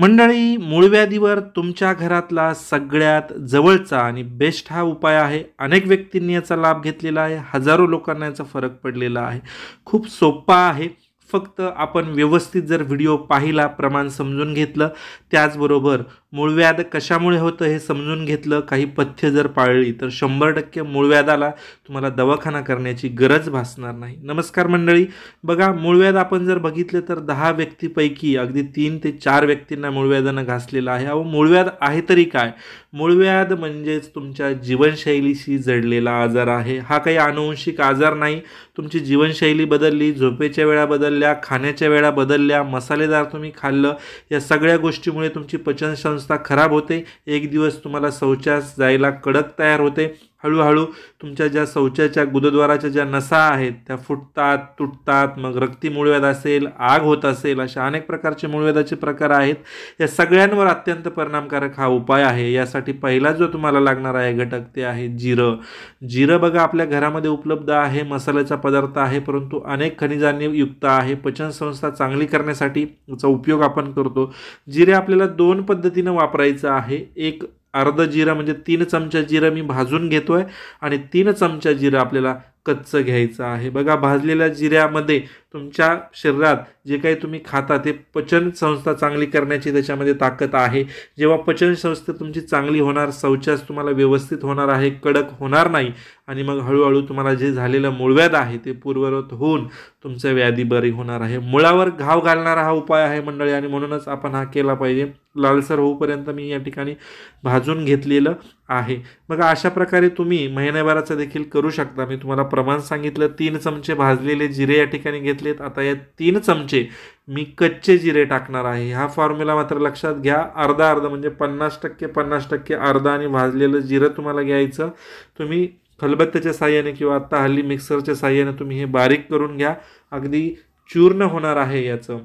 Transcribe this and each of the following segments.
मंडळी मूळव्याधीवर तुमच्या घरातला सगळ्यात जवळचा आणि बेस्ट हा उपाय आहे अनेक व्यक्तींनी याचा लाभ घेतलेला आहे हजारो लोकांना याचा फरक पडलेला आहे खूप सोपा आहे फक्त आपण व्यवस्थित जर व्हिडिओ पाहिला प्रमाण समजून घेतलं त्याचबरोबर मूळव्याध कशामुळे होतं हे समजून घेतलं काही पथ्य जर पाळली तर शंभर टक्के मूळव्यादाला तुम्हाला दवाखाना करण्याची गरज भासणार नाही नमस्कार मंडळी बघा मूळव्याध आपण जर बघितलं तर दहा व्यक्तीपैकी अगदी तीन ते चार व्यक्तींना मूळव्याधानं घासलेलं आहे अहो मूळव्याध आहे तरी काय मूळव्याध म्हणजेच तुमच्या जीवनशैलीशी जडलेला आजार आहे हा काही आनुवंशिक आजार नाही तुमची जीवनशैली बदलली झोपेच्या वेळा बदलल्या खाण्याच्या वेळा बदलल्या मसालेदार तुम्ही खाल्लं या सगळ्या गोष्टीमुळे तुमची पचनशं संस्था खराब होते एक दिवस तुम्हाला शौचास जायला कडक तयार होते हळूहळू तुमच्या ज्या शौचाच्या गुदद्वाराच्या ज्या नसा आहेत त्या फुटतात तुटतात मग रक्ती मूळव्याध असेल आग होत असेल अशा अनेक प्रकारचे मूळव्यादाचे प्रकार आहेत या सगळ्यांवर अत्यंत परिणामकारक हा उपाय आहे यासाठी पहिला जो तुम्हाला लागणार आहे घटक ते आहे जिरं जिरं बघा आपल्या घरामध्ये उपलब्ध आहे मसाल्याचा पदार्थ आहे परंतु अनेक खनिजांनी युक्त आहे पचनसंस्था चांगली करण्यासाठी याचा उपयोग आपण करतो जिरे आपल्याला दोन पद्धतीनं वापरायचं आहे एक अर्ध जिरा म्हणजे तीन चमचा जिरा मी भाजून घेतो आहे आणि तीन चमचा जिरा आपल्याला कच्चं घ्यायचं आहे बघा भाजलेल्या जिऱ्यामध्ये तुमच्या शरीरात जे काही तुम्ही खाता ते पचन संस्था चांगली करण्याची त्याच्यामध्ये ताकद आहे जेव्हा पचन संस्था तुमची चांगली होणार शौचास तुम्हाला व्यवस्थित होणार आहे कडक होणार नाही आणि मग हळूहळू तुम्हाला जे झालेलं मूळव्याध आहे ते पूर्ववत होऊन तुमचं व्याधी बरी होणार आहे मुळावर घाव घालणारा हा उपाय आहे मंडळी आणि म्हणूनच आपण हा केला पाहिजे लालसर होऊपर्यंत मी या ठिकाणी भाजून घेतलेलं आहे मग अशा प्रकारे तुम्ही महिन्याभराचं देखील करू शकता मी तुम्हाला प्रमाण सांगितलं तीन चमचे भाजलेले जिरे या ठिकाणी घेतलेत आता या तीन चमचे मी कच्चे जिरे टाकणार आहे हा फॉर्म्युला मात्र लक्षात घ्या अर्धा अर्धा म्हणजे पन्नास टक्के पन्नास टक्के अर्धा आणि भाजलेलं जिरं तुम्हाला घ्यायचं तुम्ही खलबत्त्याच्या साहाय्याने किंवा आत्ता हल्ली मिक्सरच्या साहाय्याने तुम्ही हे बारीक करून घ्या अगदी चूर्ण होणार आहे याचं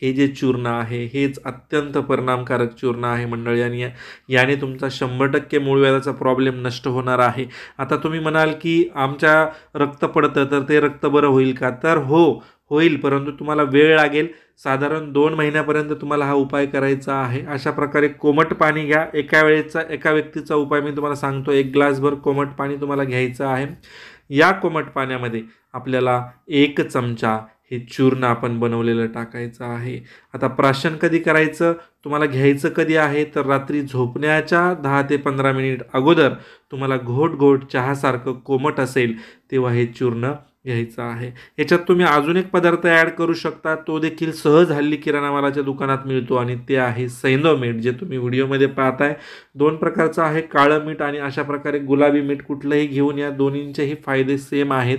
हे जे चूर्ण आहे हेच अत्यंत परिणामकारक चूर्ण आहे मंडळी आणि या याने तुमचा शंभर टक्के मूळ प्रॉब्लेम नष्ट होणार आहे आता तुम्ही म्हणाल की आमच्या रक्त पडतं तर ते रक्त बरं होईल का तर हो होईल परंतु तुम्हाला वेळ लागेल साधारण दोन महिन्यापर्यंत तुम्हाला हा उपाय करायचा आहे अशा प्रकारे कोमट पाणी घ्या एका वेळेचा एका व्यक्तीचा उपाय मी तुम्हाला सांगतो एक ग्लासभर कोमट पाणी तुम्हाला घ्यायचं आहे या कोमट पाण्यामध्ये आपल्याला एक चमचा हे चूर्ण आपण बनवलेलं टाकायचं आहे आता प्राशन कधी करायचं तुम्हाला घ्यायचं कधी आहे तर रात्री झोपण्याच्या दहा ते पंधरा मिनिट अगोदर तुम्हाला घोट घोट चहासारखं कोमट असेल तेव्हा हे चूर्ण घ्यायचा आहे याच्यात तुम्ही अजून एक पदार्थ ॲड करू शकता तो देखील सहज हल्ली किराणा मालाच्या दुकानात मिळतो आणि ते आहे सैंदव मीठ जे तुम्ही व्हिडिओमध्ये पाहताय दोन प्रकारचं आहे काळं मीठ आणि अशा प्रकारे गुलाबी मीठ कुठलंही घेऊन या दोन्हींचेही फायदे सेम आहेत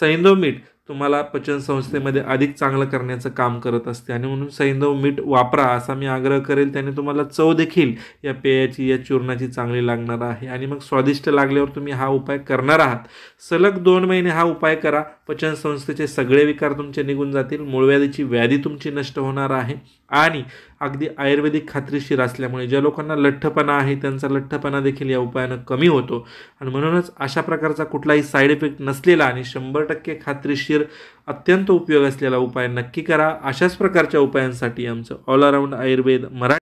सैंदव मीठ तुम्हाला पचन संस्थेमध्ये अधिक चांगलं करण्याचं काम करत असते आणि म्हणून सैंदव मीठ वापरा असा मी आग्रह करेल त्याने तुम्हाला चव देखील या पेयाची या चूर्णाची चांगली लागणार आहे आणि मग स्वादिष्ट लागल्यावर तुम्ही हा उपाय करणार आहात सलग दोन महिने हा उपाय करा पचन संस्थेचे सगळे विकार तुमचे निघून जातील मूळव्याधीची व्याधी तुमची नष्ट होणार आहे आणि अगदी आयुर्वेदिक खात्रीशीर असल्यामुळे ज्या लोकांना लठ्ठपणा आहे त्यांचा लठ्ठपणा देखील या उपायानं कमी होतो आणि म्हणूनच अशा प्रकारचा कुठलाही साईड इफेक्ट नसलेला आणि शंभर टक्के खात्रीशीर अत्यंत उपयोग असलेला उपाय नक्की करा अशाच प्रकारच्या उपायांसाठी आमचं ऑल अराउंड आयुर्वेद मराठी